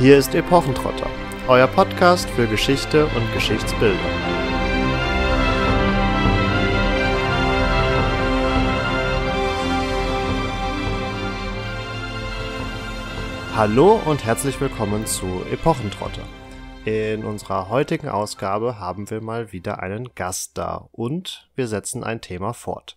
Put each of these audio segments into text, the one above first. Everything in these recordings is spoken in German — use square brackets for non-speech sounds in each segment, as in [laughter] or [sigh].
Hier ist Epochentrotter, euer Podcast für Geschichte und Geschichtsbildung. Hallo und herzlich willkommen zu Epochentrotter. In unserer heutigen Ausgabe haben wir mal wieder einen Gast da und wir setzen ein Thema fort.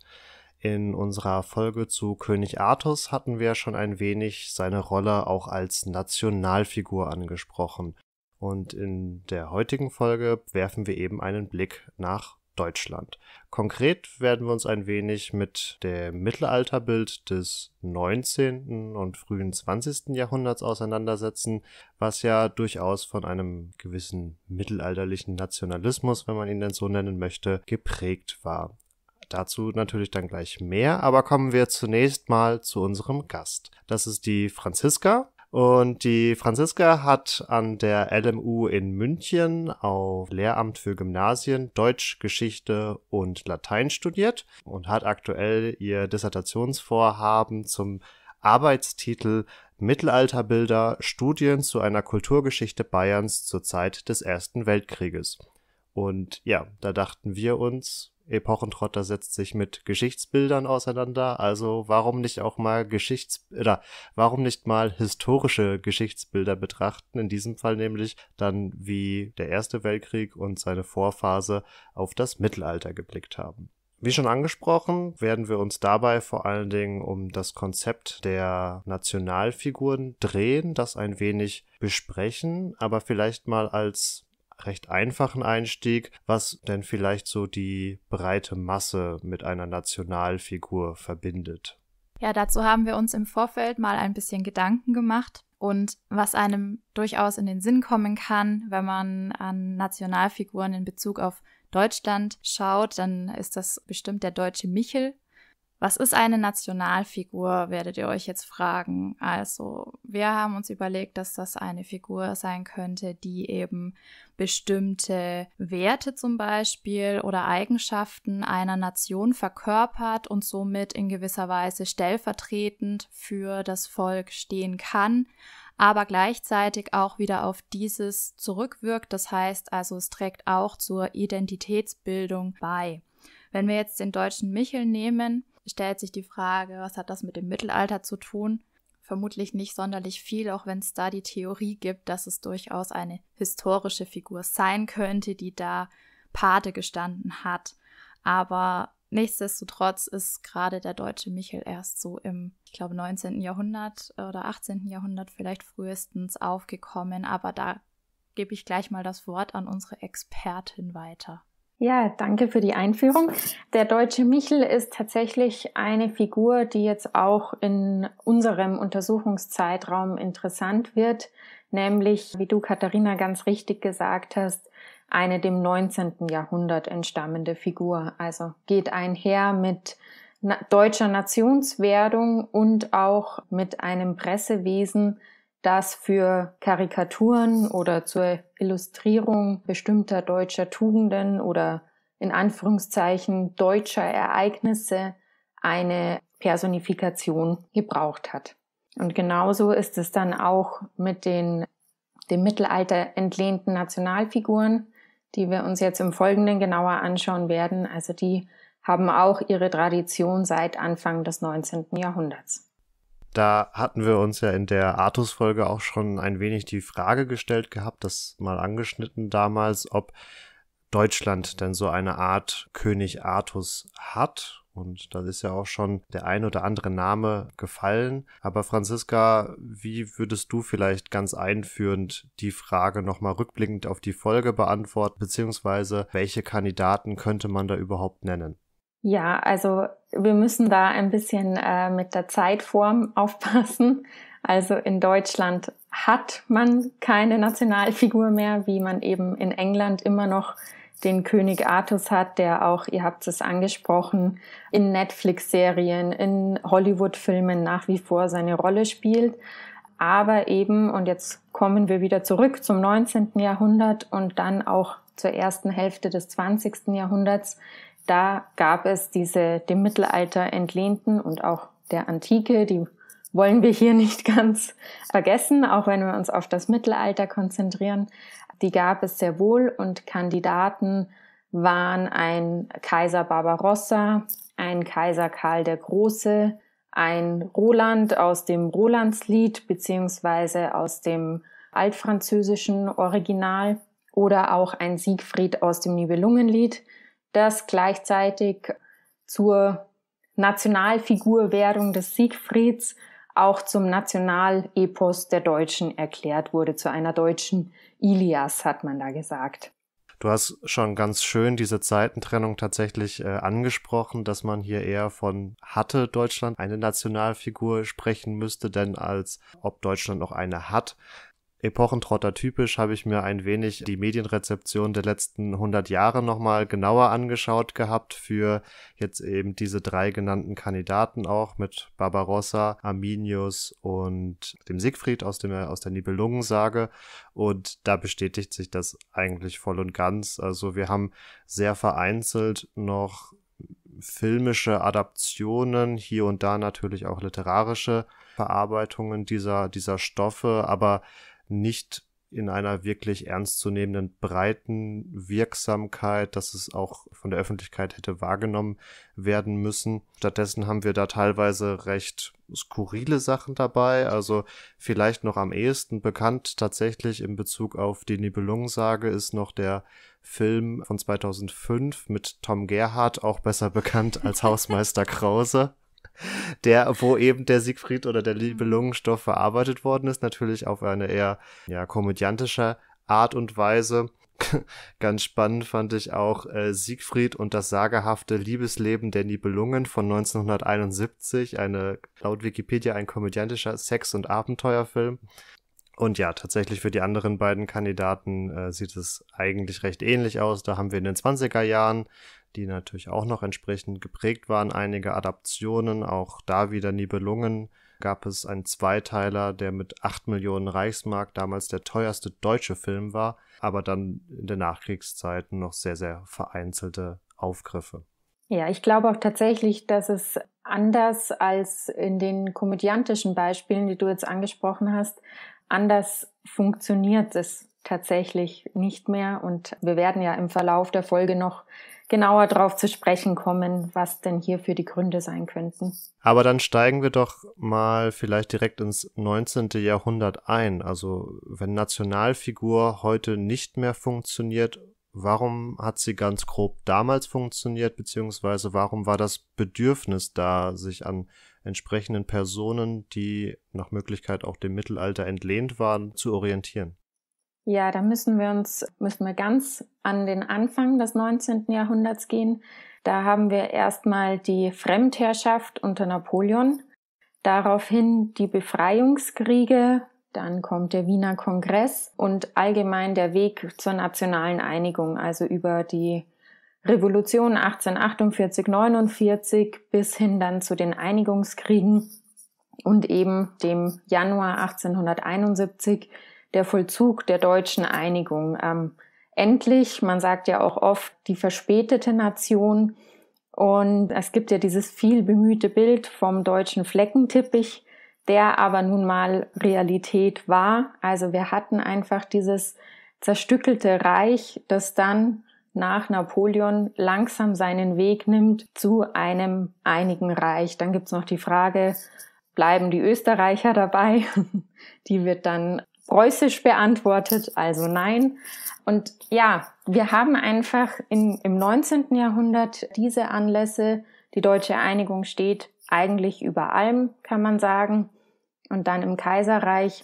In unserer Folge zu König Artus hatten wir schon ein wenig seine Rolle auch als Nationalfigur angesprochen. Und in der heutigen Folge werfen wir eben einen Blick nach Deutschland. Konkret werden wir uns ein wenig mit dem Mittelalterbild des 19. und frühen 20. Jahrhunderts auseinandersetzen, was ja durchaus von einem gewissen mittelalterlichen Nationalismus, wenn man ihn denn so nennen möchte, geprägt war. Dazu natürlich dann gleich mehr, aber kommen wir zunächst mal zu unserem Gast. Das ist die Franziska. Und die Franziska hat an der LMU in München auf Lehramt für Gymnasien Deutsch, Geschichte und Latein studiert und hat aktuell ihr Dissertationsvorhaben zum Arbeitstitel Mittelalterbilder Studien zu einer Kulturgeschichte Bayerns zur Zeit des Ersten Weltkrieges. Und ja, da dachten wir uns, Epochentrotter setzt sich mit Geschichtsbildern auseinander, also warum nicht auch mal Geschichts oder warum nicht mal historische Geschichtsbilder betrachten, in diesem Fall nämlich dann wie der Erste Weltkrieg und seine Vorphase auf das Mittelalter geblickt haben. Wie schon angesprochen, werden wir uns dabei vor allen Dingen um das Konzept der Nationalfiguren drehen, das ein wenig besprechen, aber vielleicht mal als recht einfachen Einstieg, was denn vielleicht so die breite Masse mit einer Nationalfigur verbindet. Ja, dazu haben wir uns im Vorfeld mal ein bisschen Gedanken gemacht und was einem durchaus in den Sinn kommen kann, wenn man an Nationalfiguren in Bezug auf Deutschland schaut, dann ist das bestimmt der deutsche Michel. Was ist eine Nationalfigur, werdet ihr euch jetzt fragen. Also, wir haben uns überlegt, dass das eine Figur sein könnte, die eben bestimmte Werte zum Beispiel oder Eigenschaften einer Nation verkörpert und somit in gewisser Weise stellvertretend für das Volk stehen kann, aber gleichzeitig auch wieder auf dieses zurückwirkt. Das heißt also, es trägt auch zur Identitätsbildung bei. Wenn wir jetzt den deutschen Michel nehmen, stellt sich die Frage, was hat das mit dem Mittelalter zu tun? vermutlich nicht sonderlich viel, auch wenn es da die Theorie gibt, dass es durchaus eine historische Figur sein könnte, die da Pate gestanden hat. Aber nichtsdestotrotz ist gerade der deutsche Michel erst so im, ich glaube, 19. Jahrhundert oder 18. Jahrhundert vielleicht frühestens aufgekommen. Aber da gebe ich gleich mal das Wort an unsere Expertin weiter. Ja, danke für die Einführung. Der deutsche Michel ist tatsächlich eine Figur, die jetzt auch in unserem Untersuchungszeitraum interessant wird, nämlich, wie du Katharina ganz richtig gesagt hast, eine dem 19. Jahrhundert entstammende Figur. Also geht einher mit deutscher Nationswerdung und auch mit einem Pressewesen, das für Karikaturen oder zur Illustrierung bestimmter deutscher Tugenden oder in Anführungszeichen deutscher Ereignisse eine Personifikation gebraucht hat. Und genauso ist es dann auch mit den dem Mittelalter entlehnten Nationalfiguren, die wir uns jetzt im Folgenden genauer anschauen werden. Also die haben auch ihre Tradition seit Anfang des 19. Jahrhunderts. Da hatten wir uns ja in der Artus-Folge auch schon ein wenig die Frage gestellt gehabt, das mal angeschnitten damals, ob Deutschland denn so eine Art König Artus hat. Und da ist ja auch schon der ein oder andere Name gefallen. Aber Franziska, wie würdest du vielleicht ganz einführend die Frage nochmal rückblickend auf die Folge beantworten, beziehungsweise welche Kandidaten könnte man da überhaupt nennen? Ja, also wir müssen da ein bisschen äh, mit der Zeitform [laughs] aufpassen. Also in Deutschland hat man keine Nationalfigur mehr, wie man eben in England immer noch den König Artus hat, der auch, ihr habt es angesprochen, in Netflix-Serien, in Hollywood-Filmen nach wie vor seine Rolle spielt. Aber eben, und jetzt kommen wir wieder zurück zum 19. Jahrhundert und dann auch zur ersten Hälfte des 20. Jahrhunderts, da gab es diese dem Mittelalter entlehnten und auch der Antike, die wollen wir hier nicht [laughs] ganz vergessen, auch wenn wir uns auf das Mittelalter konzentrieren. Die gab es sehr wohl und Kandidaten waren ein Kaiser Barbarossa, ein Kaiser Karl der Große, ein Roland aus dem Rolandslied beziehungsweise aus dem altfranzösischen Original oder auch ein Siegfried aus dem Nibelungenlied das gleichzeitig zur Nationalfigurwährung des Siegfrieds auch zum Nationalepos der Deutschen erklärt wurde, zu einer deutschen Ilias, hat man da gesagt. Du hast schon ganz schön diese Zeitentrennung tatsächlich äh, angesprochen, dass man hier eher von hatte Deutschland eine Nationalfigur sprechen müsste, denn als ob Deutschland noch eine hat. Epochentrotter typisch habe ich mir ein wenig die Medienrezeption der letzten 100 Jahre nochmal genauer angeschaut gehabt für jetzt eben diese drei genannten Kandidaten auch mit Barbarossa, Arminius und dem Siegfried aus, dem, aus der Nibelungensage. Und da bestätigt sich das eigentlich voll und ganz. Also wir haben sehr vereinzelt noch filmische Adaptionen, hier und da natürlich auch literarische Verarbeitungen dieser, dieser Stoffe, aber nicht in einer wirklich ernstzunehmenden breiten Wirksamkeit, dass es auch von der Öffentlichkeit hätte wahrgenommen werden müssen. Stattdessen haben wir da teilweise recht skurrile Sachen dabei, also vielleicht noch am ehesten bekannt tatsächlich in Bezug auf die Nibelungensage ist noch der Film von 2005 mit Tom Gerhardt, auch besser bekannt als [laughs] Hausmeister Krause der, wo eben der Siegfried oder der liebe mhm. Lungenstoff verarbeitet worden ist, natürlich auf eine eher ja, komödiantische Art und Weise. [laughs] Ganz spannend fand ich auch äh, Siegfried und das sagehafte Liebesleben der Nibelungen von 1971, eine laut Wikipedia ein komödiantischer Sex- und Abenteuerfilm. Und ja, tatsächlich für die anderen beiden Kandidaten äh, sieht es eigentlich recht ähnlich aus. Da haben wir in den 20er Jahren die natürlich auch noch entsprechend geprägt waren. Einige Adaptionen, auch da wieder Nibelungen, gab es einen Zweiteiler, der mit 8 Millionen Reichsmark damals der teuerste deutsche Film war, aber dann in der Nachkriegszeit noch sehr, sehr vereinzelte Aufgriffe. Ja, ich glaube auch tatsächlich, dass es anders als in den komödiantischen Beispielen, die du jetzt angesprochen hast, anders funktioniert es tatsächlich nicht mehr. Und wir werden ja im Verlauf der Folge noch genauer darauf zu sprechen kommen, was denn hier für die Gründe sein könnten. Aber dann steigen wir doch mal vielleicht direkt ins 19. Jahrhundert ein. Also wenn Nationalfigur heute nicht mehr funktioniert, warum hat sie ganz grob damals funktioniert, beziehungsweise warum war das Bedürfnis da, sich an entsprechenden Personen, die nach Möglichkeit auch dem Mittelalter entlehnt waren, zu orientieren? Ja, da müssen wir uns, müssen wir ganz an den Anfang des 19. Jahrhunderts gehen. Da haben wir erstmal die Fremdherrschaft unter Napoleon, daraufhin die Befreiungskriege, dann kommt der Wiener Kongress und allgemein der Weg zur nationalen Einigung, also über die Revolution 1848, 49 bis hin dann zu den Einigungskriegen und eben dem Januar 1871 der Vollzug der deutschen Einigung. Ähm, endlich, man sagt ja auch oft, die verspätete Nation. Und es gibt ja dieses viel bemühte Bild vom deutschen Fleckenteppich, der aber nun mal Realität war. Also wir hatten einfach dieses zerstückelte Reich, das dann nach Napoleon langsam seinen Weg nimmt zu einem einigen Reich. Dann gibt's noch die Frage, bleiben die Österreicher dabei? [laughs] die wird dann preußisch beantwortet, also nein. Und ja, wir haben einfach in, im 19. Jahrhundert diese Anlässe. Die deutsche Einigung steht eigentlich über allem, kann man sagen. Und dann im Kaiserreich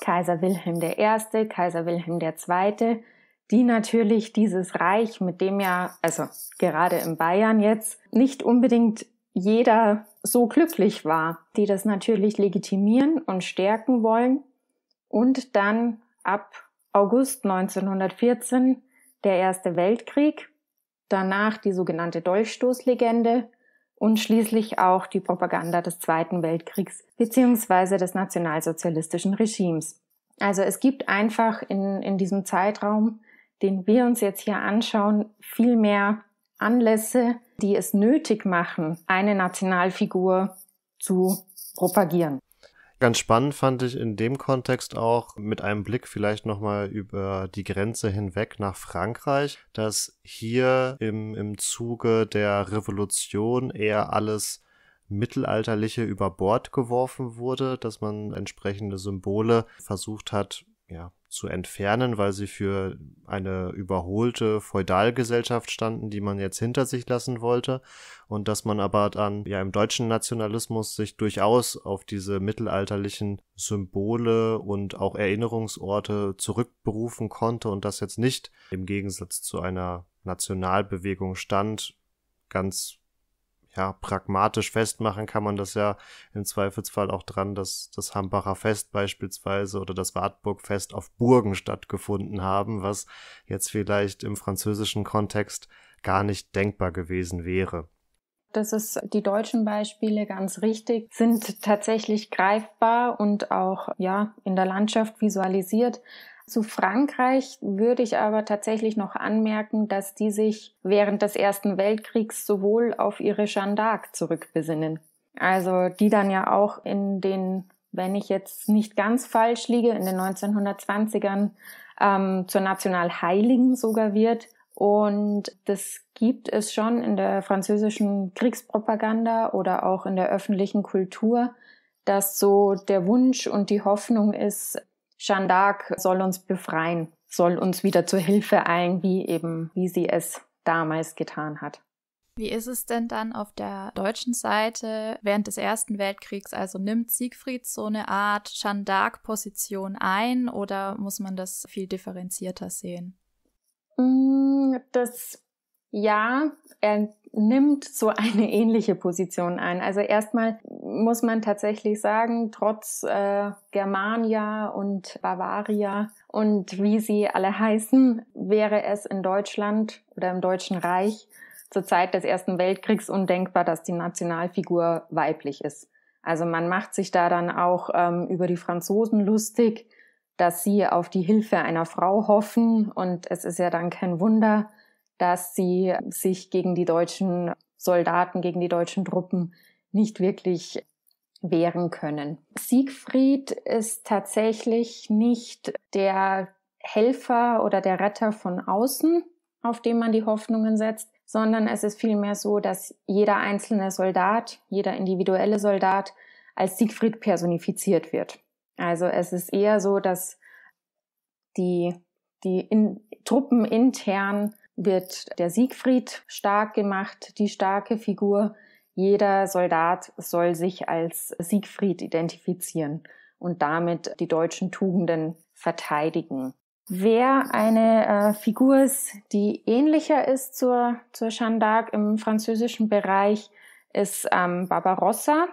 Kaiser Wilhelm I., Kaiser Wilhelm II., die natürlich dieses Reich, mit dem ja, also gerade in Bayern jetzt, nicht unbedingt jeder so glücklich war, die das natürlich legitimieren und stärken wollen und dann ab August 1914 der Erste Weltkrieg, danach die sogenannte Dolchstoßlegende und schließlich auch die Propaganda des Zweiten Weltkriegs beziehungsweise des nationalsozialistischen Regimes. Also es gibt einfach in, in diesem Zeitraum, den wir uns jetzt hier anschauen, viel mehr Anlässe, die es nötig machen, eine Nationalfigur zu propagieren. Ganz spannend fand ich in dem Kontext auch mit einem Blick vielleicht nochmal über die Grenze hinweg nach Frankreich, dass hier im, im Zuge der Revolution eher alles Mittelalterliche über Bord geworfen wurde, dass man entsprechende Symbole versucht hat ja, zu entfernen, weil sie für eine überholte Feudalgesellschaft standen, die man jetzt hinter sich lassen wollte und dass man aber dann ja im deutschen Nationalismus sich durchaus auf diese mittelalterlichen Symbole und auch Erinnerungsorte zurückberufen konnte und das jetzt nicht im Gegensatz zu einer Nationalbewegung stand, ganz ja, pragmatisch festmachen kann man das ja im Zweifelsfall auch dran, dass das Hambacher Fest beispielsweise oder das Wartburgfest auf Burgen stattgefunden haben, was jetzt vielleicht im französischen Kontext gar nicht denkbar gewesen wäre. Das ist die deutschen Beispiele ganz richtig, sind tatsächlich greifbar und auch ja in der Landschaft visualisiert. Zu Frankreich würde ich aber tatsächlich noch anmerken, dass die sich während des Ersten Weltkriegs sowohl auf ihre Jeanne d'Arc zurückbesinnen. Also die dann ja auch in den, wenn ich jetzt nicht ganz falsch liege, in den 1920ern ähm, zur Nationalheiligen sogar wird. Und das gibt es schon in der französischen Kriegspropaganda oder auch in der öffentlichen Kultur, dass so der Wunsch und die Hoffnung ist, Jeanne d'Arc soll uns befreien, soll uns wieder zur Hilfe eilen, wie eben, wie sie es damals getan hat. Wie ist es denn dann auf der deutschen Seite während des Ersten Weltkriegs? Also nimmt Siegfried so eine Art Jeanne d'Arc-Position ein oder muss man das viel differenzierter sehen? Mm, das ja, er nimmt so eine [laughs] ähnliche Position ein. Also erstmal muss man tatsächlich sagen, trotz äh, Germania und Bavaria und wie sie alle heißen, wäre es in Deutschland oder im Deutschen Reich zur Zeit des Ersten Weltkriegs undenkbar, dass die Nationalfigur weiblich ist. Also man macht sich da dann auch ähm, über die Franzosen lustig, dass sie auf die Hilfe einer Frau hoffen. Und es ist ja dann kein Wunder, dass sie sich gegen die deutschen Soldaten, gegen die deutschen Truppen nicht wirklich wehren können. Siegfried ist tatsächlich nicht der Helfer oder der Retter von außen, auf den man die Hoffnungen setzt, sondern es ist vielmehr so, dass jeder einzelne Soldat, jeder individuelle Soldat als Siegfried personifiziert wird. Also es ist eher so, dass die, die in, Truppen intern wird der Siegfried stark gemacht, die starke Figur. Jeder Soldat soll sich als Siegfried identifizieren und damit die deutschen Tugenden verteidigen. Wer eine äh, Figur ist, die ähnlicher ist zur, zur Jeanne d'Arc im französischen Bereich, ist ähm, Barbarossa.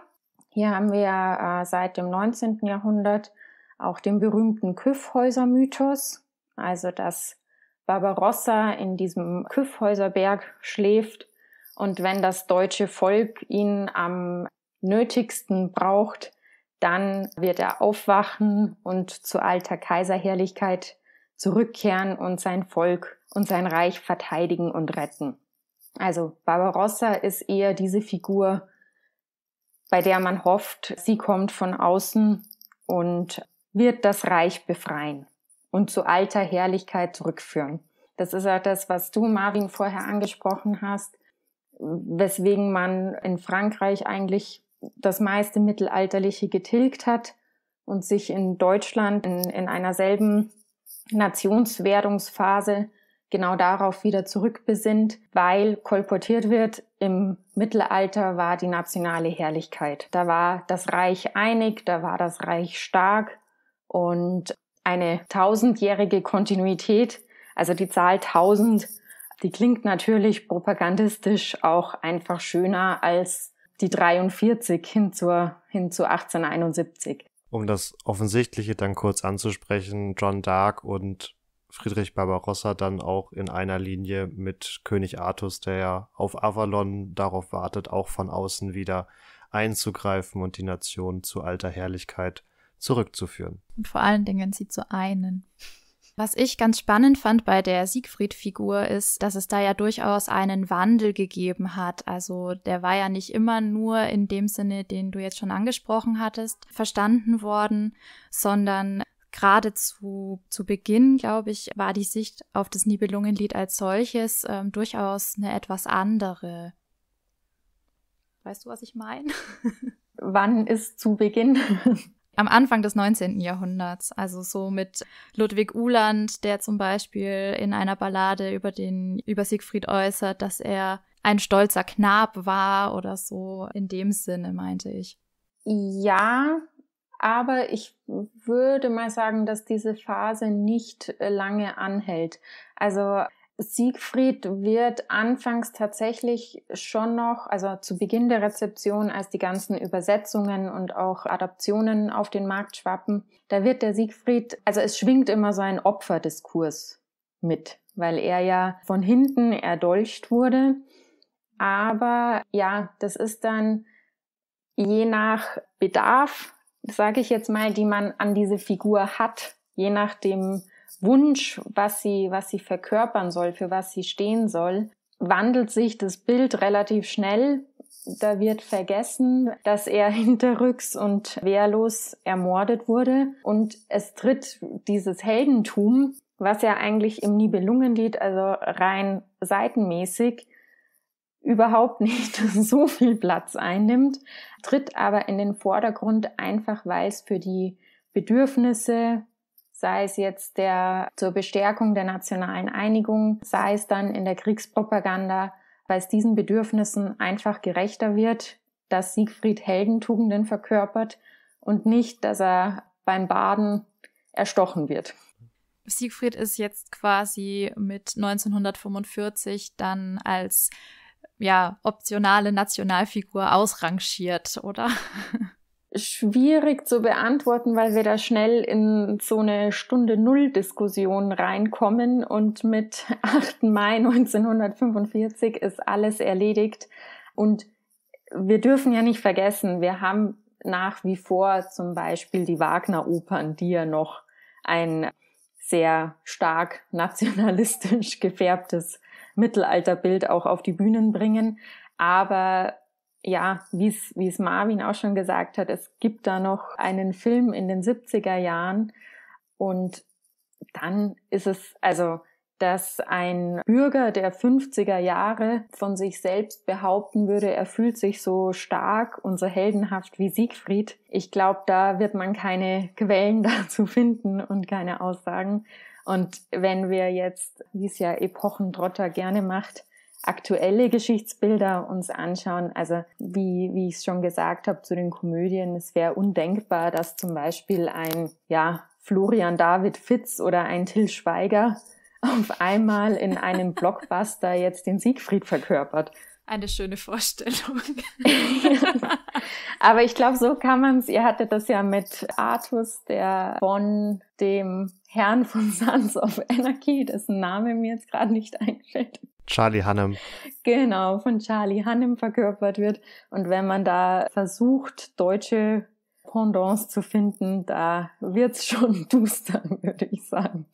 Hier haben wir äh, seit dem 19. Jahrhundert auch den berühmten küffhäuser mythos also dass Barbarossa in diesem Küffhäuserberg schläft und wenn das deutsche Volk ihn am nötigsten braucht, dann wird er aufwachen und zu alter Kaiserherrlichkeit zurückkehren und sein Volk und sein Reich verteidigen und retten. Also Barbarossa ist eher diese Figur, bei der man hofft, sie kommt von außen und wird das Reich befreien und zu alter Herrlichkeit zurückführen. Das ist ja das, was du, Marvin, vorher angesprochen hast, weswegen man in Frankreich eigentlich das meiste Mittelalterliche getilgt hat und sich in Deutschland in, in einer selben Nationswertungsphase genau darauf wieder zurückbesinnt, weil kolportiert wird, im Mittelalter war die nationale Herrlichkeit. Da war das Reich einig, da war das Reich stark und eine tausendjährige Kontinuität. Also die Zahl tausend, die klingt natürlich propagandistisch auch einfach schöner als die 43 hin, zur, hin zu 1871. Um das Offensichtliche dann kurz anzusprechen, John Dark und Friedrich Barbarossa dann auch in einer Linie mit König Artus, der ja auf Avalon darauf wartet, auch von außen wieder einzugreifen und die Nation zu alter Herrlichkeit zurückzuführen. Und vor allen Dingen sie zu einen. Was ich ganz spannend fand bei der Siegfried-Figur ist, dass es da ja durchaus einen Wandel gegeben hat. Also der war ja nicht immer nur in dem Sinne, den du jetzt schon angesprochen hattest, verstanden worden, sondern gerade zu, zu Beginn, glaube ich, war die Sicht auf das Nibelungenlied als solches ähm, durchaus eine etwas andere. Weißt du, was ich meine? [laughs] Wann ist zu Beginn? am Anfang des 19. Jahrhunderts, also so mit Ludwig Uhland, der zum Beispiel in einer Ballade über den, über Siegfried äußert, dass er ein stolzer Knab war oder so, in dem Sinne meinte ich. Ja, aber ich würde mal sagen, dass diese Phase nicht äh, lange anhält. Also Siegfried wird anfangs tatsächlich schon noch, also zu Beginn der Rezeption, als die ganzen Übersetzungen und auch Adaptionen auf den Markt schwappen, da wird der Siegfried, also es schwingt immer so ein Opferdiskurs mit, weil er ja von hinten erdolcht wurde. Aber ja, das ist dann je nach Bedarf, sage ich jetzt mal, die man an diese Figur hat, je nachdem, Wunsch, was sie, was sie verkörpern soll, für was sie stehen soll, wandelt sich das Bild relativ schnell. Da wird vergessen, dass er [laughs] hinterrücks und wehrlos ermordet wurde. Und es tritt dieses Heldentum, was ja eigentlich im Nibelungenlied, also rein seitenmäßig, überhaupt nicht [laughs] so viel Platz einnimmt, tritt aber in den Vordergrund einfach, weil es für die Bedürfnisse sei es jetzt der zur Bestärkung der nationalen Einigung, sei es dann in der Kriegspropaganda, weil es diesen Bedürfnissen einfach gerechter wird, dass Siegfried Heldentugenden verkörpert und nicht, dass er beim Baden erstochen wird. Siegfried ist jetzt quasi mit 1945 dann als ja, optionale Nationalfigur ausrangiert, oder? [laughs] schwierig zu beantworten, weil wir da schnell in so eine Stunde Null Diskussion reinkommen und mit 8. [laughs] Mai 1945 ist alles erledigt und wir dürfen ja nicht vergessen, wir haben nach wie vor zum Beispiel die Wagner-Opern, die ja noch ein sehr stark [laughs] nationalistisch gefärbtes Mittelalterbild auch auf die Bühnen bringen. Aber ja, wie es Marvin auch schon gesagt hat, es gibt da noch einen Film in den 70er Jahren und dann ist es, also, dass ein Bürger der 50er Jahre von sich selbst behaupten würde, er fühlt sich so stark und so heldenhaft wie Siegfried. Ich glaube, da wird man keine Quellen [laughs] dazu finden und keine Aussagen. Und wenn wir jetzt, wie es ja Epochentrotter gerne macht, aktuelle Geschichtsbilder uns anschauen, also wie, wie ich es schon gesagt habe zu den Komödien, es wäre undenkbar, dass zum Beispiel ein ja, Florian David Fitz oder ein Till Schweiger [laughs] auf einmal in einem [laughs] Blockbuster jetzt den Siegfried verkörpert. Eine schöne Vorstellung. [laughs] Aber ich glaube, so kann man es. Ihr hattet das ja mit Artus, der von dem Herrn von Sons of Energy, dessen Name mir jetzt gerade nicht einfällt, Charlie Hannem. Genau, von Charlie Hannem verkörpert wird. Und wenn man da versucht, deutsche Pendants zu finden, da wird es schon [laughs] duster, würde ich sagen.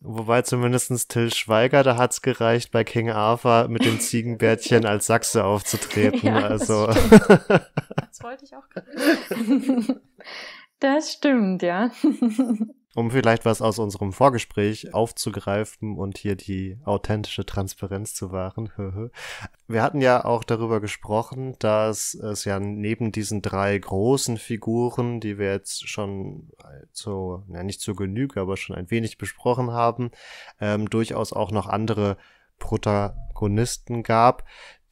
Wobei zumindest Till Schweiger, da hat es gereicht, bei King Arthur mit dem Ziegenbärtchen [laughs] als Sachse aufzutreten. ja, also. Das, [laughs] das wollte ich auch gerade. das stimmt, ja um vielleicht was aus unserem Vorgespräch aufzugreifen und hier die authentische Transparenz zu wahren. [laughs] Wir hatten ja auch darüber gesprochen, dass es ja neben diesen drei großen Figuren, die wir jetzt schon äh, zu, na, nicht zu Genüge, aber schon ein wenig besprochen haben, ähm, durchaus auch noch andere Protagonisten gab,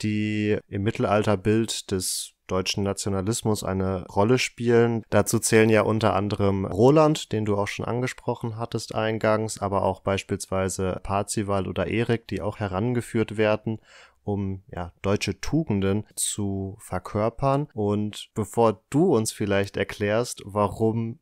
die im Mittelalterbild des deutschen Nationalismus eine Rolle spielen. Dazu zählen ja unter anderem Roland, den du auch schon angesprochen hattest eingangs, aber auch beispielsweise Parzival oder Erik, die auch herangeführt werden um ja, deutsche Tugenden zu verkörpern. Und bevor du uns vielleicht erklärst, warum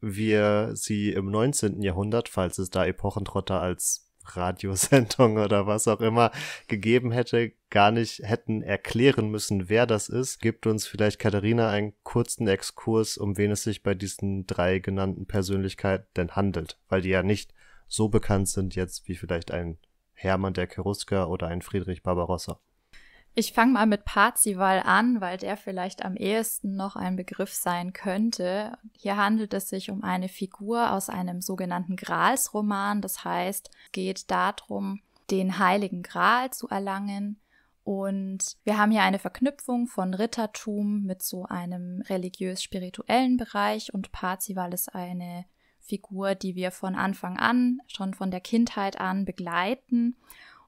wir sie im 19. Jahrhundert, falls es da Epochentrotter als Radiosendung [laughs] oder was auch immer gegeben hätte, gar nicht hätten erklären müssen, wer das ist, gibt uns vielleicht Katharina einen kurzen Exkurs, um wen es sich bei diesen drei genannten Persönlichkeiten denn handelt, weil die ja nicht so bekannt sind jetzt wie vielleicht ein Hermann der Cherusker oder ein Friedrich Barbarossa. Ich fange mal mit Parzival an, weil der vielleicht am ehesten noch ein Begriff sein könnte. Hier handelt es sich um eine Figur aus einem sogenannten Gralsroman. Das heißt, es geht darum, den Heiligen Gral zu erlangen. Und wir haben hier eine Verknüpfung von Rittertum mit so einem religiös-spirituellen Bereich und Parzival ist eine Figur, die wir von Anfang an, schon von der Kindheit an begleiten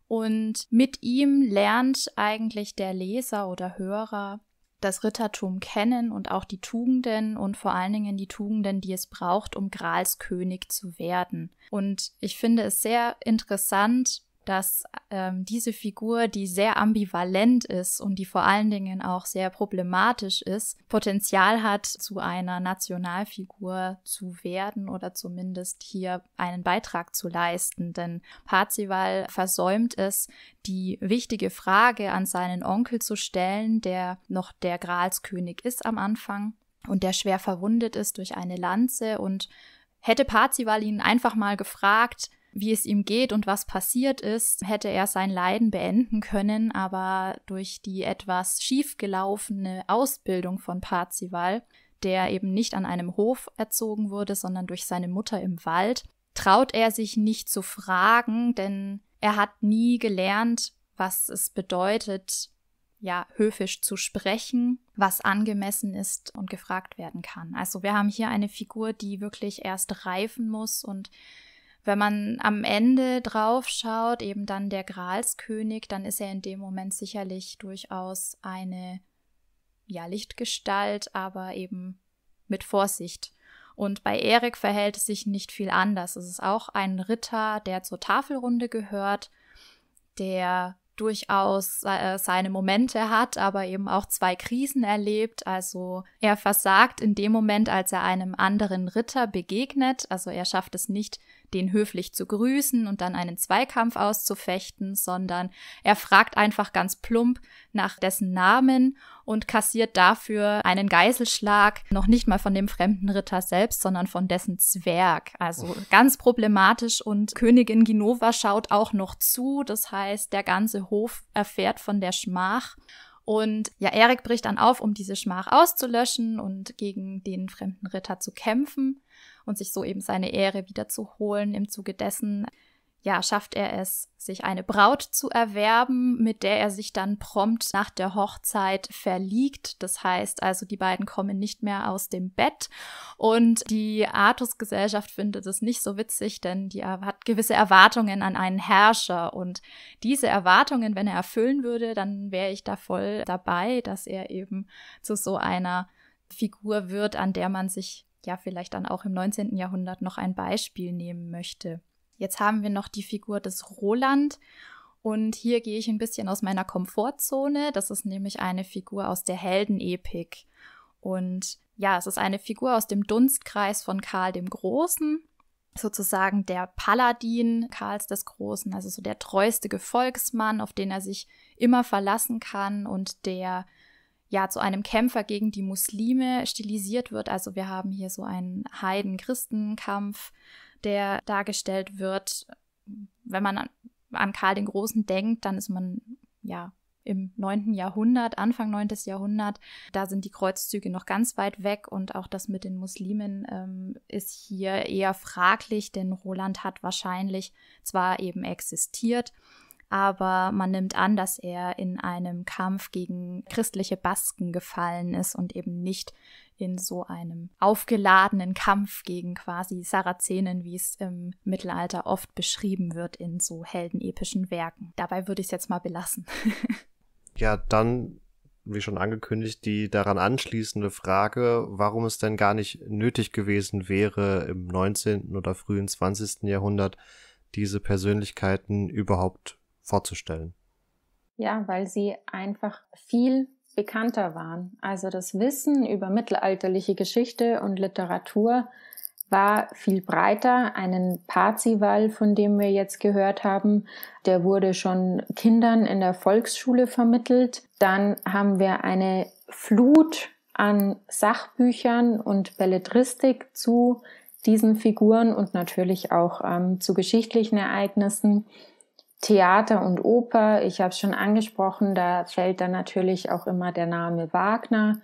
und mit ihm lernt eigentlich der Leser oder Hörer das Rittertum kennen und auch die Tugenden und vor allen Dingen die Tugenden, die es braucht, um Gralskönig zu werden. Und ich finde es sehr interessant, dass ähm, diese Figur, die sehr ambivalent ist und die vor allen Dingen auch sehr problematisch ist, Potenzial hat, zu einer Nationalfigur zu werden oder zumindest hier einen Beitrag zu leisten. Denn Parzival versäumt es, die wichtige Frage an seinen Onkel zu stellen, der noch der Gralskönig ist am Anfang und der schwer verwundet ist durch eine Lanze und Hätte Parzival ihn einfach mal gefragt, wie es ihm geht und was passiert ist, hätte er sein Leiden beenden können, aber durch die etwas schiefgelaufene Ausbildung von Parzival, der eben nicht an einem Hof erzogen wurde, sondern durch seine Mutter im Wald, traut er sich nicht zu fragen, denn er hat nie gelernt, was es bedeutet, ja, höfisch zu sprechen, was angemessen ist und gefragt werden kann. Also wir haben hier eine Figur, die wirklich erst reifen muss und wenn man am Ende drauf schaut, eben dann der Gralskönig, dann ist er in dem Moment sicherlich durchaus eine ja, Lichtgestalt, aber eben mit Vorsicht. Und bei Erik verhält es sich nicht viel anders. Es ist auch ein Ritter, der zur Tafelrunde gehört, der durchaus äh, seine Momente hat, aber eben auch zwei Krisen erlebt. Also er versagt in dem Moment, als er einem anderen Ritter begegnet. Also er schafft es nicht, den höflich zu grüßen und dann einen Zweikampf auszufechten, sondern er fragt einfach ganz plump nach dessen Namen und kassiert dafür einen Geiselschlag, noch nicht mal von dem fremden Ritter selbst, sondern von dessen Zwerg. Also Uff. ganz problematisch und Königin Ginova schaut auch noch zu. Das heißt, der ganze Hof erfährt von der Schmach. Und ja, Erik bricht dann auf, um diese Schmach auszulöschen und gegen den fremden Ritter zu kämpfen und sich so eben seine Ehre wieder zu holen. Im Zuge dessen ja, schafft er es, sich eine Braut zu erwerben, mit der er sich dann prompt nach der Hochzeit verliegt. Das heißt also, die beiden kommen nicht mehr aus dem Bett. Und die Artus-Gesellschaft findet es nicht so witzig, denn die hat gewisse Erwartungen an einen Herrscher. Und diese Erwartungen, wenn er erfüllen würde, dann wäre ich da voll dabei, dass er eben zu so einer Figur wird, an der man sich ja vielleicht dann auch im 19. Jahrhundert noch ein Beispiel nehmen möchte. Jetzt haben wir noch die Figur des Roland. Und hier gehe ich ein bisschen aus meiner Komfortzone. Das ist nämlich eine Figur aus der Heldenepik. Und ja, es ist eine Figur aus dem Dunstkreis von Karl dem Großen, sozusagen der Paladin Karls des Großen, also so der treueste Gefolgsmann, auf den er sich immer verlassen kann und der ja zu einem Kämpfer gegen die Muslime stilisiert wird. Also wir haben hier so einen Heiden-Christen-Kampf der dargestellt wird. Wenn man an, an Karl den Großen denkt, dann ist man ja im 9. Jahrhundert, Anfang 9. Jahrhundert. Da sind die Kreuzzüge noch ganz weit weg und auch das mit den Muslimen ähm, ist hier eher fraglich, denn Roland hat wahrscheinlich zwar eben existiert, aber man nimmt an, dass er in einem Kampf gegen christliche Basken gefallen ist und eben nicht in so einem aufgeladenen Kampf gegen quasi Sarazenen, wie es im Mittelalter oft beschrieben wird in so heldenepischen Werken. Dabei würde ich es jetzt mal belassen. [laughs] ja, dann wie schon angekündigt, die daran anschließende Frage, warum es denn gar nicht nötig gewesen wäre, im 19. oder frühen 20. Jahrhundert diese Persönlichkeiten überhaupt vorzustellen. Ja, weil sie einfach viel bekannter waren. Also das Wissen über mittelalterliche Geschichte und Literatur war viel breiter. Einen Parzival, von dem wir jetzt gehört haben, der wurde schon Kindern in der Volksschule vermittelt. Dann haben wir eine Flut an Sachbüchern und Belletristik zu diesen Figuren und natürlich auch ähm, zu geschichtlichen Ereignissen. Theater und Oper, ich habe es schon angesprochen, da fällt dann natürlich auch immer der Name Wagner.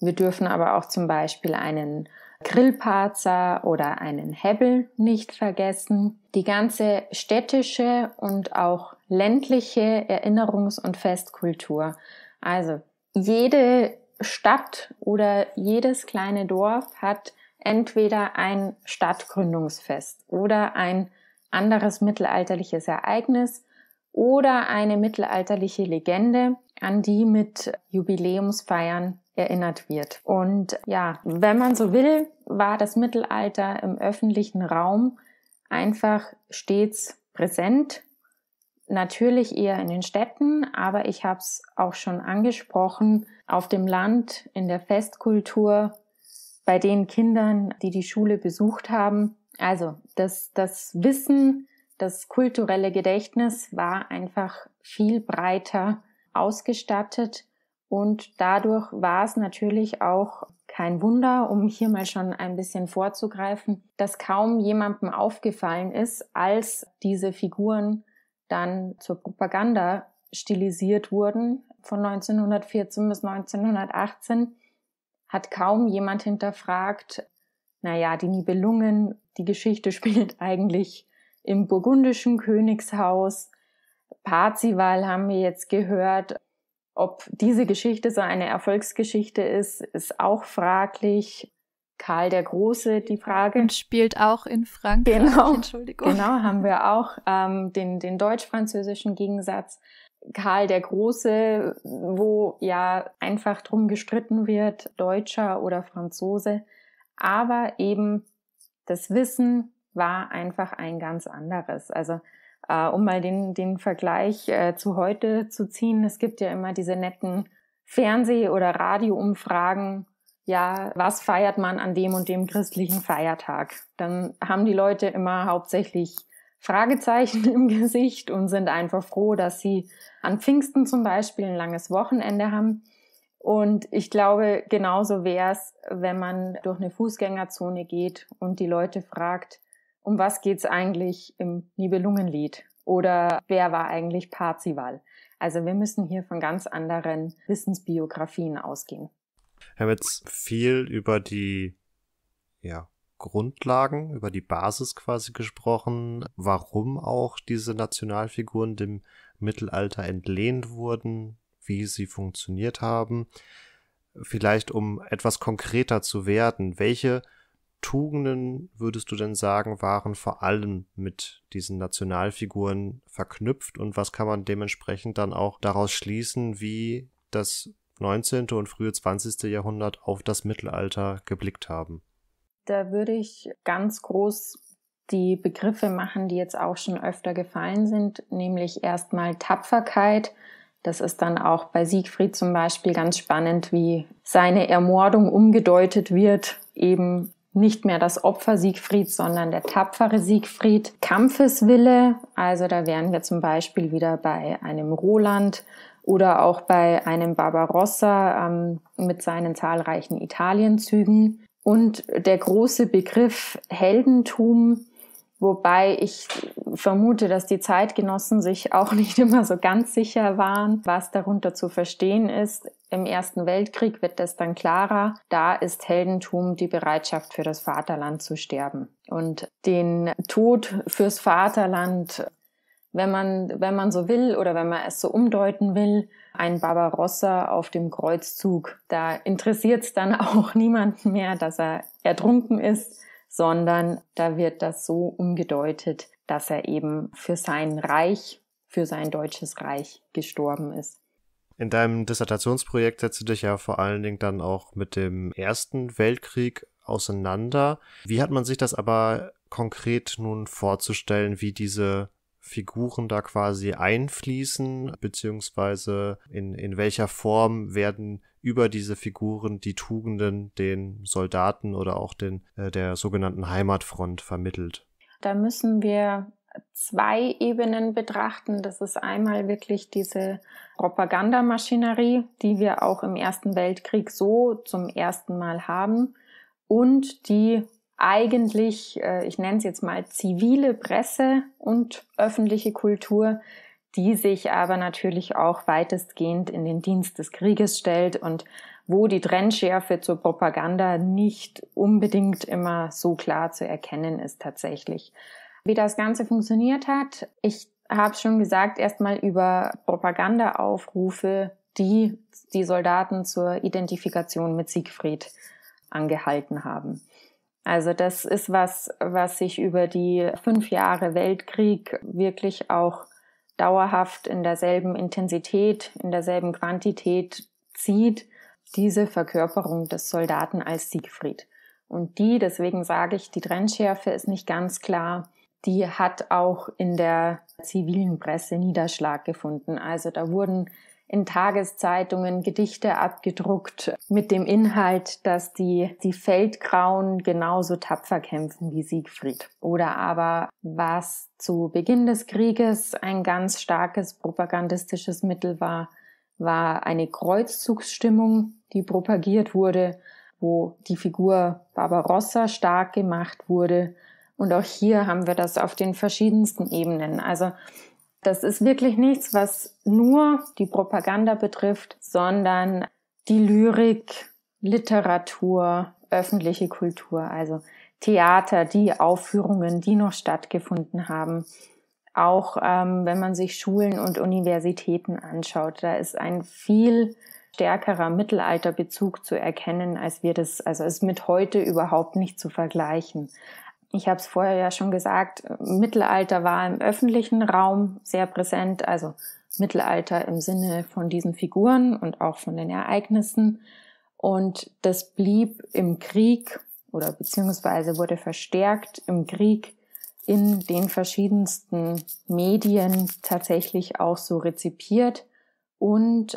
Wir dürfen aber auch zum Beispiel einen Grillparzer oder einen Hebbel nicht vergessen. Die ganze städtische und auch ländliche Erinnerungs- und Festkultur. Also jede Stadt oder jedes kleine Dorf hat entweder ein Stadtgründungsfest oder ein anderes mittelalterliches Ereignis oder eine mittelalterliche Legende, an die mit Jubiläumsfeiern erinnert wird. Und ja, wenn man so will, war das Mittelalter im öffentlichen Raum einfach stets präsent. Natürlich eher in den Städten, aber ich habe es auch schon angesprochen, auf dem Land, in der Festkultur, bei den Kindern, die die Schule besucht haben, also das, das Wissen, das kulturelle Gedächtnis war einfach viel breiter ausgestattet und dadurch war es natürlich auch kein Wunder, um hier mal schon ein bisschen vorzugreifen, dass kaum jemandem aufgefallen ist, als diese Figuren dann zur Propaganda stilisiert wurden von 1914 bis 1918, hat kaum jemand hinterfragt, naja, die Nibelungen, die Geschichte [laughs] spielt eigentlich im burgundischen Königshaus. Parzival haben wir jetzt gehört. Ob diese Geschichte so eine Erfolgsgeschichte ist, ist auch fraglich. Karl der Große, die Frage. Und spielt auch in Frankreich. Genau, Entschuldigung. genau haben wir auch ähm, den, den deutsch-französischen Gegensatz. Karl der Große, wo ja einfach drum gestritten wird, Deutscher oder Franzose aber eben das Wissen war einfach ein ganz anderes. Also äh, um mal den, den Vergleich äh, zu heute zu ziehen, es gibt ja immer diese netten Fernseh- oder Radioumfragen, ja, was feiert man an dem und dem christlichen Feiertag? Dann haben die Leute immer hauptsächlich Fragezeichen [laughs] im Gesicht und sind einfach froh, dass sie an Pfingsten zum Beispiel ein langes Wochenende haben. Und ich glaube, genauso wäre es, wenn man durch eine Fußgängerzone geht und die Leute fragt, um was geht's eigentlich im Nibelungenlied? Oder wer war eigentlich Parzival? Also wir müssen hier von ganz anderen Wissensbiografien ausgehen. Wir haben jetzt viel über die ja, Grundlagen, über die Basis quasi gesprochen, warum auch diese Nationalfiguren dem Mittelalter entlehnt wurden, wie sie funktioniert haben. Vielleicht um etwas konkreter zu werden, welche Tugenden würdest du denn sagen, waren vor allem mit diesen Nationalfiguren verknüpft und was kann man dementsprechend dann auch daraus schließen, wie das 19. und frühe 20. Jahrhundert auf das Mittelalter geblickt haben? Da würde ich ganz groß die Begriffe machen, die jetzt auch schon öfter gefallen sind, nämlich erstmal Tapferkeit das ist dann auch bei Siegfried zum Beispiel ganz spannend, wie seine Ermordung umgedeutet wird, eben nicht mehr das Opfer Siegfried, sondern der tapfere Siegfried. Kampfeswille, also da wären wir zum Beispiel wieder bei einem Roland oder auch bei einem Barbarossa ähm, mit seinen zahlreichen Italienzügen. Und der große Begriff Heldentum, Wobei ich vermute, dass die Zeitgenossen sich auch [laughs] nicht immer so ganz sicher waren, was darunter zu verstehen ist. Im Ersten Weltkrieg wird das dann klarer. Da ist Heldentum die Bereitschaft für das Vaterland zu sterben. Und den Tod fürs Vaterland, wenn man, wenn man so will oder wenn man es so umdeuten will, ein Barbarossa auf dem Kreuzzug. Da interessiert es dann [laughs] auch niemanden mehr, dass er ertrunken ist sondern da wird das so umgedeutet, dass er eben für sein Reich, für sein deutsches Reich gestorben ist. In deinem Dissertationsprojekt setzt du dich ja vor allen Dingen dann auch mit dem Ersten Weltkrieg auseinander. Wie hat man sich das aber konkret nun vorzustellen, wie diese Figuren da quasi einfließen, beziehungsweise in, in welcher Form werden über diese Figuren die Tugenden den Soldaten oder auch den, äh, der sogenannten Heimatfront vermittelt? Da müssen wir zwei Ebenen betrachten. Das ist einmal wirklich diese Propagandamaschinerie, die wir auch im Ersten Weltkrieg so zum ersten Mal haben und die eigentlich, äh, ich nenne es jetzt mal zivile Presse und öffentliche Kultur, die sich aber natürlich auch weitestgehend in den Dienst des Krieges stellt und wo die Trennschärfe zur Propaganda nicht unbedingt immer so klar zu erkennen ist tatsächlich. Wie das Ganze funktioniert hat, ich habe schon gesagt, erstmal über Propagandaaufrufe, die die Soldaten zur Identifikation mit Siegfried angehalten haben. Also das ist was, was sich über die fünf Jahre Weltkrieg wirklich auch dauerhaft in derselben Intensität, in derselben Quantität zieht, diese Verkörperung des Soldaten als Siegfried. Und die, deswegen sage ich, die Trennschärfe ist nicht ganz klar, die hat auch in der zivilen Presse Niederschlag gefunden. Also da wurden in Tageszeitungen Gedichte abgedruckt mit dem Inhalt, dass die, die Feldgrauen genauso tapfer kämpfen wie Siegfried. Oder aber was zu Beginn des Krieges ein ganz starkes propagandistisches Mittel war, war eine Kreuzzugsstimmung, die propagiert wurde, wo die Figur Barbarossa stark gemacht wurde. Und auch hier haben wir das auf den verschiedensten Ebenen. Also das ist wirklich nichts, was nur die Propaganda betrifft, sondern die Lyrik, Literatur, öffentliche Kultur, also Theater, die Aufführungen, die noch stattgefunden haben. Auch ähm, wenn man sich Schulen und Universitäten anschaut, da ist ein viel stärkerer Mittelalterbezug zu erkennen, als wir das, also ist mit heute überhaupt nicht zu vergleichen ich habe es vorher ja schon gesagt, äh, Mittelalter war im öffentlichen Raum sehr präsent, also Mittelalter im Sinne von diesen Figuren und auch von den Ereignissen. Und das blieb im Krieg oder beziehungsweise wurde verstärkt im Krieg in den verschiedensten Medien tatsächlich auch so rezipiert und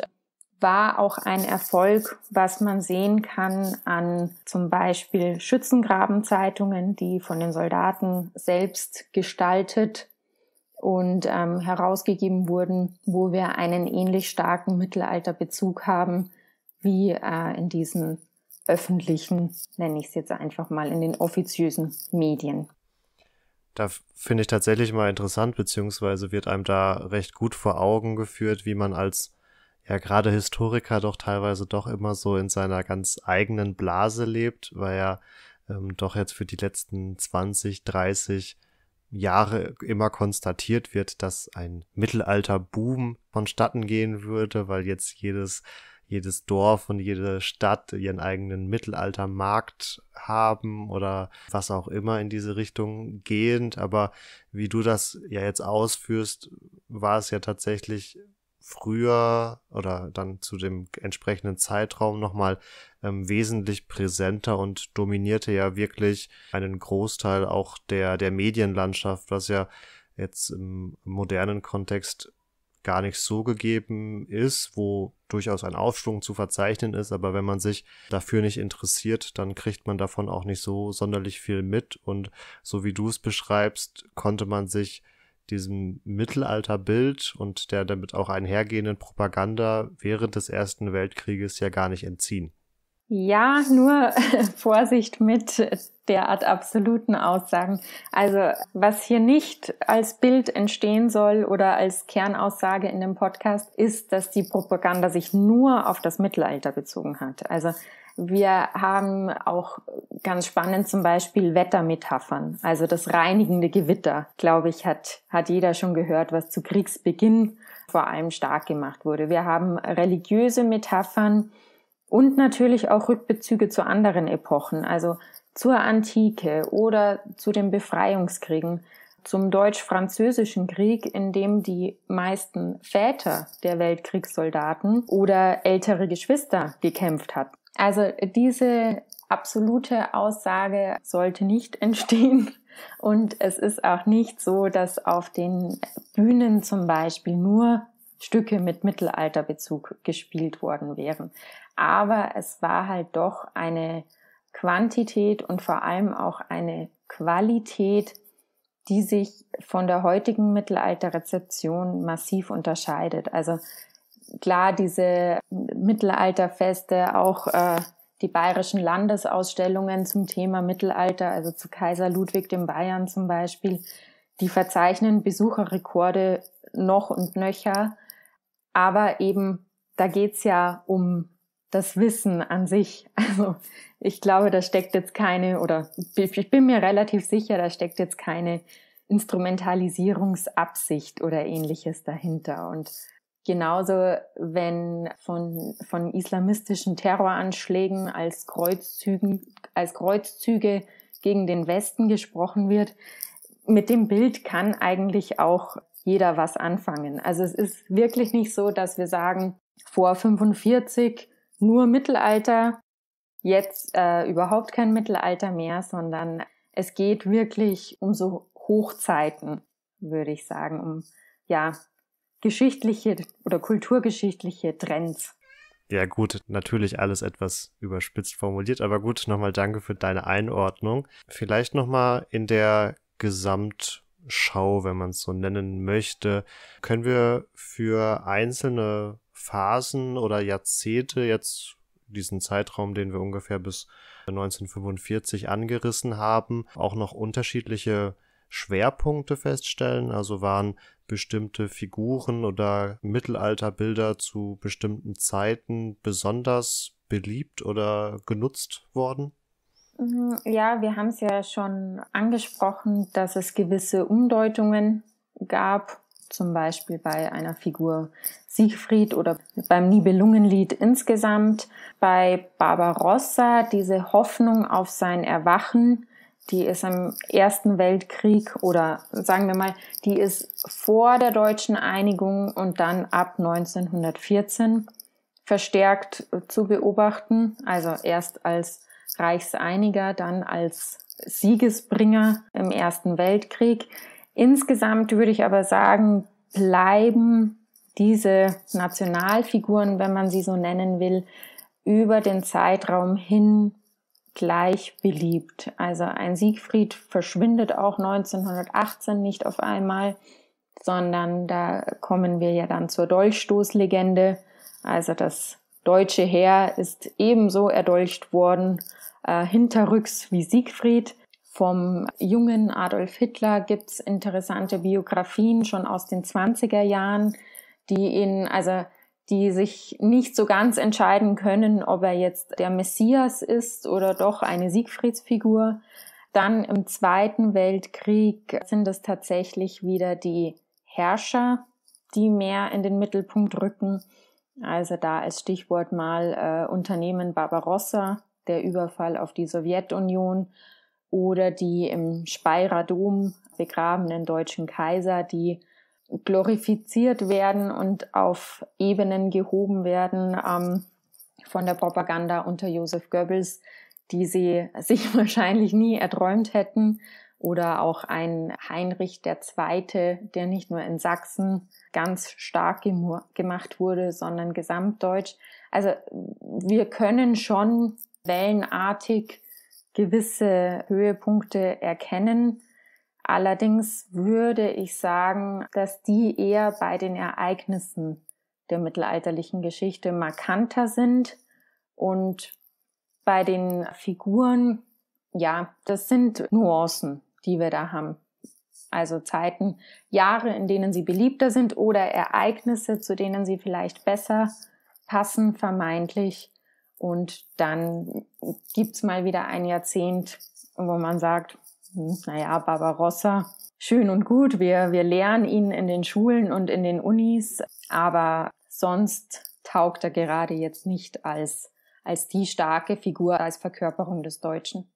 war auch ein Erfolg, was man sehen kann an zum Beispiel Schützengrabenzeitungen, die von den Soldaten selbst gestaltet und ähm, herausgegeben wurden, wo wir einen ähnlich starken Mittelalterbezug haben wie äh, in diesen öffentlichen, nenne ich es jetzt einfach mal, in den offiziösen Medien. Da finde ich tatsächlich mal interessant, beziehungsweise wird einem da recht gut vor Augen geführt, wie man als ja gerade Historiker doch teilweise doch immer so in seiner ganz eigenen Blase lebt, weil er ähm, doch jetzt für die letzten 20, 30 Jahre immer konstatiert wird, dass ein Mittelalter-Boom vonstatten gehen würde, weil jetzt jedes, jedes Dorf und jede Stadt ihren eigenen Mittelaltermarkt haben oder was auch immer in diese Richtung gehend. Aber wie du das ja jetzt ausführst, war es ja tatsächlich früher oder dann zu dem entsprechenden Zeitraum nochmal ähm, wesentlich präsenter und dominierte ja wirklich einen Großteil auch der, der Medienlandschaft, was ja jetzt im modernen Kontext gar nicht so gegeben ist, wo durchaus ein Aufschwung zu verzeichnen ist, aber wenn man sich dafür nicht interessiert, dann kriegt man davon auch nicht so sonderlich viel mit und so wie du es beschreibst, konnte man sich diesem Mittelalterbild und der damit auch einhergehenden Propaganda während des Ersten Weltkrieges ja gar nicht entziehen. Ja, nur [laughs] Vorsicht mit derart absoluten Aussagen. Also was hier nicht als Bild entstehen soll oder als Kernaussage in dem Podcast, ist, dass die Propaganda sich nur auf das Mittelalter bezogen hat. Also wir haben auch ganz spannend zum Beispiel Wettermetaphern. Also das reinigende Gewitter, glaube ich, hat, hat jeder schon gehört, was zu Kriegsbeginn vor allem stark gemacht wurde. Wir haben religiöse Metaphern und natürlich auch Rückbezüge zu anderen Epochen, also zur Antike oder zu den Befreiungskriegen, zum deutsch-französischen Krieg, in dem die meisten Väter der Weltkriegssoldaten oder ältere Geschwister gekämpft hatten. Also diese absolute Aussage sollte nicht entstehen. Und es ist auch nicht so, dass auf den Bühnen zum Beispiel nur Stücke mit Mittelalterbezug gespielt worden wären. Aber es war halt doch eine Quantität und vor allem auch eine Qualität, die sich von der heutigen Mittelalterrezeption massiv unterscheidet. Also klar, diese Mittelalterfeste, auch äh, die bayerischen Landesausstellungen zum Thema Mittelalter, also zu Kaiser Ludwig dem Bayern zum Beispiel, die verzeichnen Besucherrekorde noch und nöcher. Aber eben, da geht's ja um das Wissen an sich. [laughs] Also ich glaube, da steckt jetzt keine, oder ich bin mir relativ sicher, da steckt jetzt keine Instrumentalisierungsabsicht oder ähnliches dahinter. Und Genauso, wenn von, von islamistischen Terroranschlägen als Kreuzzügen, als Kreuzzüge gegen den Westen gesprochen wird, mit dem Bild kann eigentlich auch jeder was anfangen. Also es ist wirklich nicht so, dass wir sagen, vor 45 nur Mittelalter, jetzt äh, überhaupt kein Mittelalter mehr, sondern es geht wirklich um so Hochzeiten, würde ich sagen, um ja geschichtliche oder kulturgeschichtliche Trends. Ja gut, natürlich alles etwas überspitzt formuliert, aber gut, nochmal danke für deine Einordnung. Vielleicht nochmal in der Gesamtschau, wenn man es so nennen möchte, können wir für einzelne Phasen oder Jahrzehnte jetzt diesen Zeitraum, den wir ungefähr bis 1945 angerissen haben, auch noch unterschiedliche Schwerpunkte feststellen. Also waren bestimmte Figuren oder Mittelalterbilder zu bestimmten Zeiten besonders beliebt oder genutzt worden? Mhm, ja, wir haben es ja schon angesprochen, dass es gewisse Umdeutungen gab, zum Beispiel bei einer Figur Siegfried oder beim Nibelungenlied insgesamt. Bei Barbarossa diese Hoffnung auf sein Erwachen die ist im Ersten Weltkrieg oder sagen wir mal, die ist vor der deutschen Einigung und dann ab 1914 verstärkt zu beobachten. Also erst als Reichseiniger, dann als Siegesbringer im Ersten Weltkrieg. Insgesamt würde ich aber sagen, bleiben diese Nationalfiguren, wenn man sie so nennen will, über den Zeitraum hin gleich beliebt. Also ein Siegfried verschwindet auch 1918 nicht auf einmal, sondern da kommen wir ja dann zur Dolchstoßlegende. Also das deutsche Heer ist ebenso erdolcht worden, äh, hinterrücks wie Siegfried. Vom jungen Adolf Hitler gibt es interessante Biografien schon aus den 20er Jahren, die ihn, also die sich nicht so ganz entscheiden können, ob er jetzt der Messias ist oder doch eine Siegfriedsfigur. Dann im Zweiten Weltkrieg sind es tatsächlich wieder die Herrscher, die mehr in den Mittelpunkt rücken. Also da als Stichwort mal äh, Unternehmen Barbarossa, der Überfall auf die Sowjetunion oder die im Speyerer Dom begrabenen deutschen Kaiser, die glorifiziert werden und auf Ebenen gehoben werden ähm, von der Propaganda unter Joseph Goebbels, die sie [laughs] sich wahrscheinlich nie erträumt hätten. Oder auch ein Heinrich II., der nicht nur in Sachsen ganz stark gemacht wurde, sondern gesamtdeutsch. Also wir können schon wellenartig gewisse Höhepunkte erkennen Allerdings würde ich sagen, dass die eher bei den Ereignissen der mittelalterlichen Geschichte markanter sind und bei den Figuren, ja, das sind Nuancen, die wir da haben. Also Zeiten, Jahre, in denen sie beliebter sind oder Ereignisse, zu denen sie vielleicht besser passen, vermeintlich. Und dann gibt es mal wieder ein Jahrzehnt, wo man sagt, hm, naja, Barbarossa, schön und gut. Wir, wir lernen ihn in den Schulen und in den Unis, aber sonst taugt er gerade jetzt nicht als, als die starke Figur, als Verkörperung des Deutschen.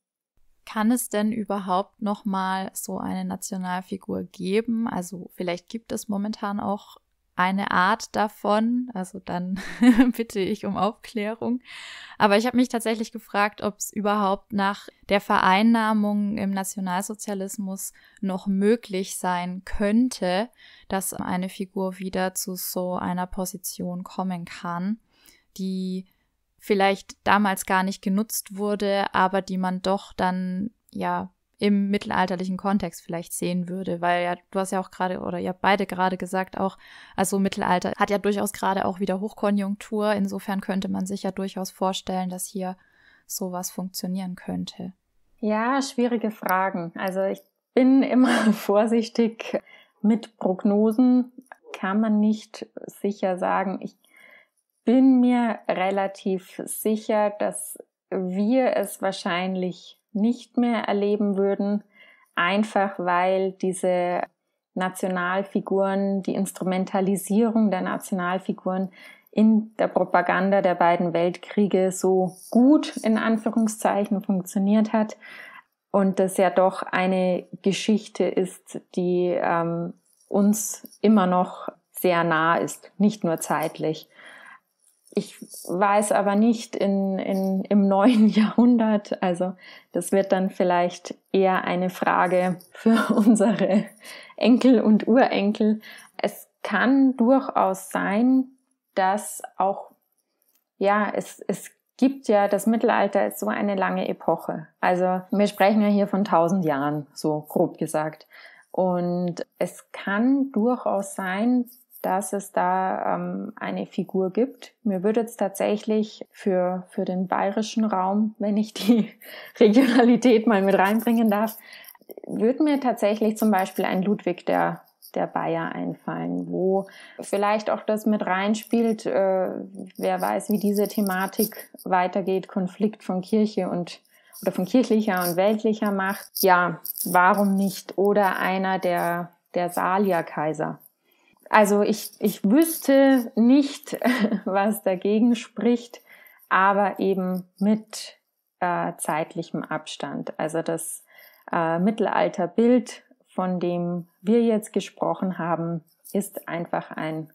Kann es denn überhaupt nochmal so eine Nationalfigur geben? Also vielleicht gibt es momentan auch eine Art davon. Also dann [laughs] bitte ich um Aufklärung. Aber ich habe mich tatsächlich gefragt, ob es überhaupt nach der Vereinnahmung im Nationalsozialismus noch möglich sein könnte, dass eine Figur wieder zu so einer Position kommen kann, die vielleicht damals gar nicht genutzt wurde, aber die man doch dann ja im mittelalterlichen Kontext vielleicht sehen würde, weil ja, du hast ja auch gerade oder ihr habt beide gerade gesagt auch, also Mittelalter hat ja durchaus gerade auch wieder Hochkonjunktur. Insofern könnte man sich ja durchaus vorstellen, dass hier sowas funktionieren könnte. Ja, schwierige Fragen. Also ich bin [laughs] immer vorsichtig mit Prognosen. Kann man nicht sicher sagen. Ich bin mir relativ sicher, dass wir es wahrscheinlich nicht mehr erleben würden, einfach weil diese Nationalfiguren, die Instrumentalisierung der Nationalfiguren in der Propaganda der beiden Weltkriege so gut in Anführungszeichen funktioniert hat und das ja doch eine Geschichte ist, die ähm, uns immer noch sehr nah ist, nicht nur zeitlich ich weiß aber nicht in, in, im neuen [laughs] Jahrhundert. Also das wird dann vielleicht eher eine Frage für [laughs] unsere Enkel und Urenkel. Es kann durchaus sein, dass auch, ja, es, es gibt ja, das Mittelalter ist so eine lange Epoche. Also wir sprechen ja hier von tausend Jahren, so grob gesagt. Und es kann durchaus sein, dass es da ähm, eine Figur gibt. Mir würde es tatsächlich für, für den bayerischen Raum, wenn ich die [laughs] Regionalität mal mit reinbringen darf, würde mir tatsächlich zum Beispiel ein Ludwig der der Bayer einfallen, wo vielleicht auch das mit reinspielt, äh, wer weiß, wie diese Thematik weitergeht, Konflikt von Kirche und oder von kirchlicher und weltlicher Macht. Ja, warum nicht? Oder einer der, der Salier-Kaiser, also ich, ich wüsste nicht, [laughs] was dagegen spricht, aber eben mit äh, zeitlichem Abstand. Also das äh, Mittelalterbild, von dem wir jetzt gesprochen haben, ist einfach ein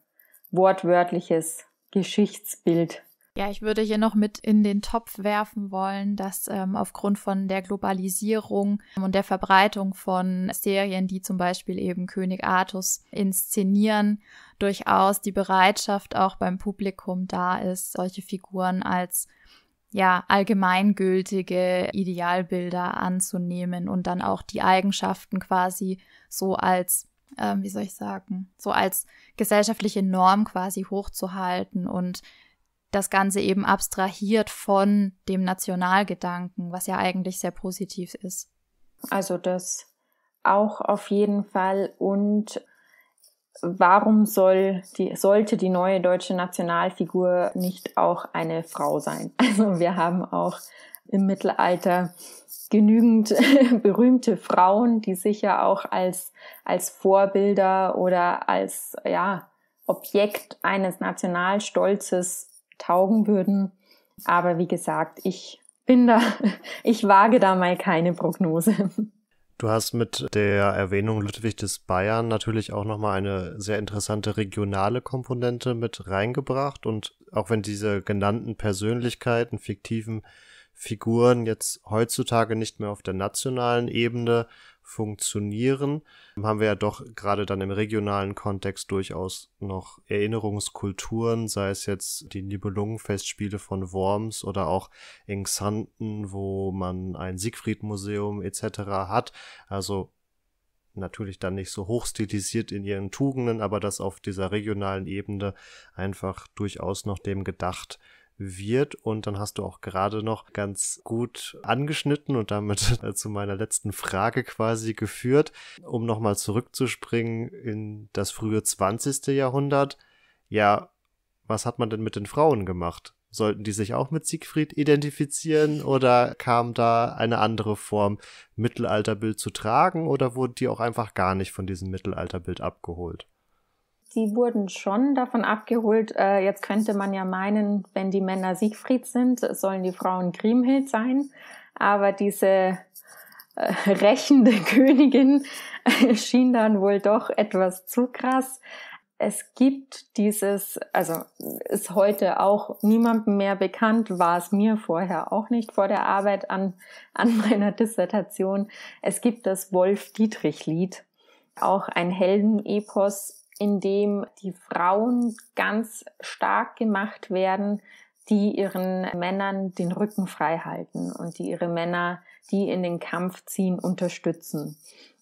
wortwörtliches Geschichtsbild ja, ich würde hier noch mit in den Topf werfen wollen, dass ähm, aufgrund von der Globalisierung und der Verbreitung von Serien, die zum Beispiel eben König Artus inszenieren, durchaus die Bereitschaft auch beim Publikum da ist, solche Figuren als ja, allgemeingültige Idealbilder anzunehmen und dann auch die Eigenschaften quasi so als, ähm, wie soll ich sagen, so als gesellschaftliche Norm quasi hochzuhalten und das Ganze eben abstrahiert von dem Nationalgedanken, was ja eigentlich sehr positiv ist. Also das auch auf jeden Fall und warum soll die, sollte die neue deutsche Nationalfigur nicht auch eine Frau sein? [laughs] Also wir haben auch im Mittelalter genügend [laughs] berühmte Frauen, die sich ja auch als, als Vorbilder oder als, ja, Objekt eines Nationalstolzes taugen würden. Aber wie gesagt, ich bin da, [laughs] ich wage da mal keine Prognose. Du hast mit der Erwähnung Ludwig des Bayern natürlich auch nochmal eine sehr interessante regionale Komponente mit reingebracht. Und auch wenn diese genannten Persönlichkeiten, fiktiven Figuren jetzt heutzutage nicht mehr auf der nationalen Ebene funktionieren, haben wir ja doch gerade dann im regionalen Kontext durchaus noch Erinnerungskulturen, sei es jetzt die Nibelungenfestspiele von Worms oder auch in Xanten, wo man ein Siegfriedmuseum etc. hat. Also natürlich dann nicht so hochstilisiert in ihren Tugenden, aber das auf dieser regionalen Ebene einfach durchaus noch dem gedacht wird. Und dann hast du auch gerade noch ganz gut angeschnitten und damit [laughs] äh, zu meiner letzten Frage quasi geführt, um nochmal zurückzuspringen in das frühe 20. Jahrhundert. Ja, was hat man denn mit den Frauen gemacht? Sollten die sich auch mit Siegfried identifizieren oder kam da eine andere Form, Mittelalterbild zu tragen oder wurden die auch einfach gar nicht von diesem Mittelalterbild abgeholt? die wurden schon davon abgeholt. Äh, jetzt könnte man ja meinen, wenn die Männer Siegfried sind, sollen die Frauen Kriemhild sein. Aber diese äh, [laughs] rächende Königin äh, schien dann wohl doch etwas zu krass. Es gibt dieses, also ist heute auch niemandem mehr bekannt, war es mir vorher auch nicht vor der Arbeit an, [laughs] an meiner Dissertation. Es gibt das Wolf-Dietrich-Lied, auch ein Heldenepos in dem die Frauen ganz stark gemacht werden, die ihren Männern den Rücken frei halten und die ihre Männer, die in den Kampf ziehen, unterstützen.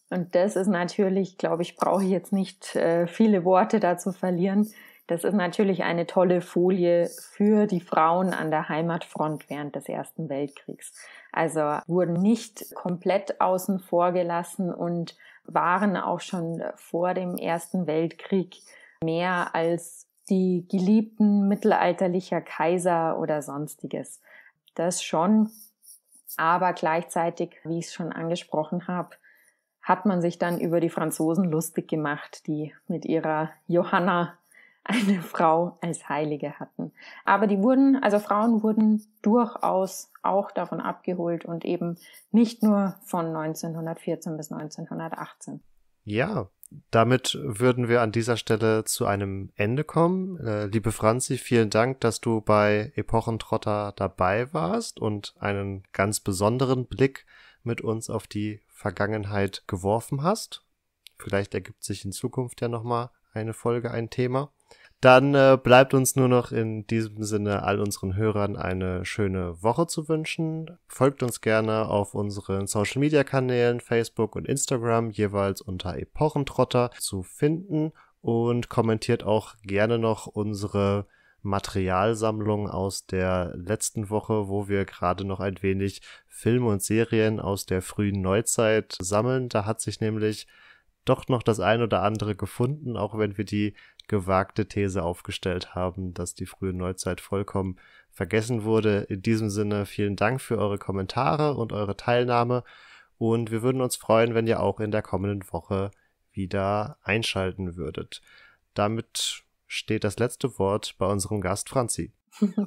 Und das ist natürlich, glaube ich, brauche ich jetzt nicht äh, viele Worte dazu verlieren. Das ist natürlich eine tolle Folie für die Frauen an der Heimatfront während des Ersten Weltkriegs. Also wurden nicht komplett außen vor gelassen und waren auch schon äh, vor dem Ersten Weltkrieg mehr als die Geliebten mittelalterlicher Kaiser oder sonstiges. Das schon, aber gleichzeitig, wie ich es schon angesprochen habe, hat man sich dann über die Franzosen lustig gemacht, die mit ihrer Johanna eine [laughs] Frau als Heilige hatten. Aber die wurden, also Frauen wurden durchaus auch davon abgeholt und eben nicht nur von 1914 bis 1918. Ja, damit würden wir an dieser Stelle zu einem Ende kommen. Äh, liebe Franzi, vielen Dank, dass du bei Epochentrotter dabei warst und einen ganz besonderen Blick mit uns auf die Vergangenheit geworfen hast. Vielleicht ergibt sich in Zukunft ja nochmal eine Folge, ein Thema. Dann äh, bleibt uns nur noch in diesem Sinne all unseren Hörern eine schöne Woche zu wünschen. Folgt uns gerne auf unseren Social Media Kanälen, Facebook und Instagram, jeweils unter Epochentrotter zu finden und kommentiert auch gerne noch unsere Materialsammlung aus der letzten Woche, wo wir gerade noch ein wenig Filme und Serien aus der frühen Neuzeit sammeln. Da hat sich nämlich doch noch das ein oder andere gefunden, auch wenn wir die gewagte These aufgestellt haben, dass die frühe Neuzeit vollkommen vergessen wurde. In diesem Sinne vielen Dank für eure Kommentare und eure Teilnahme und wir würden uns freuen, wenn ihr auch in der kommenden Woche wieder einschalten würdet. Damit steht das letzte Wort bei unserem Gast Franzi. [laughs]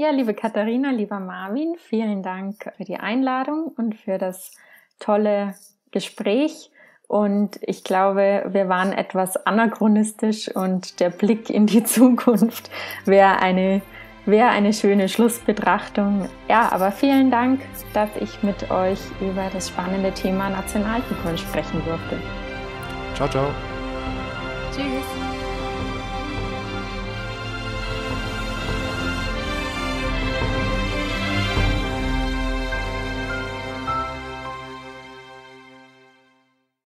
Ja, liebe Katharina, lieber Marvin, vielen Dank für die Einladung und für das tolle Gespräch. Und ich glaube, wir waren etwas anachronistisch und der Blick in die [laughs] Zukunft wäre eine, wäre eine schöne Schlussbetrachtung. Ja, aber vielen Dank, dass ich mit euch über das spannende Thema Nationalfiguren sprechen durfte. Ciao, ciao. Tschüss.